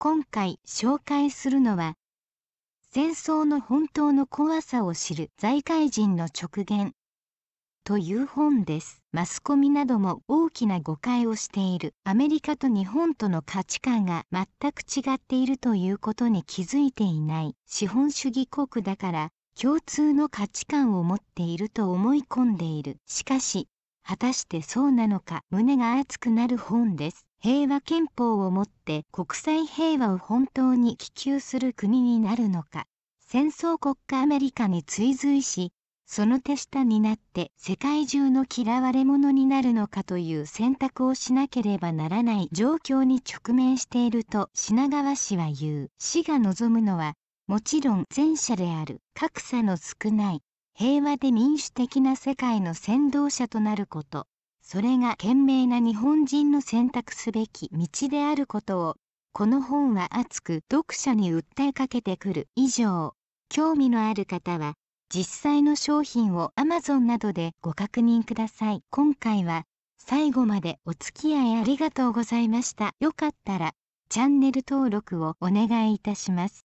今回紹介するのは戦争の本当の怖さを知る財界人の直言という本ですマスコミなども大きな誤解をしているアメリカと日本との価値観が全く違っているということに気づいていない資本主義国だから共通の価値観を持っていると思い込んでいるしかし果たしてそうなのか胸が熱くなる本です平和憲法をもって国際平和を本当に希求する国になるのか戦争国家アメリカに追随しその手下になって世界中の嫌われ者になるのかという選択をしなければならない状況に直面していると品川氏は言う市が望むのはもちろん前者である格差の少ない平和で民主的な世界の先導者となることそれが賢明な日本人の選択すべき道であることをこの本は熱く読者に訴えかけてくる以上興味のある方は実際の商品を Amazon などでご確認ください今回は最後までお付き合いありがとうございましたよかったらチャンネル登録をお願いいたします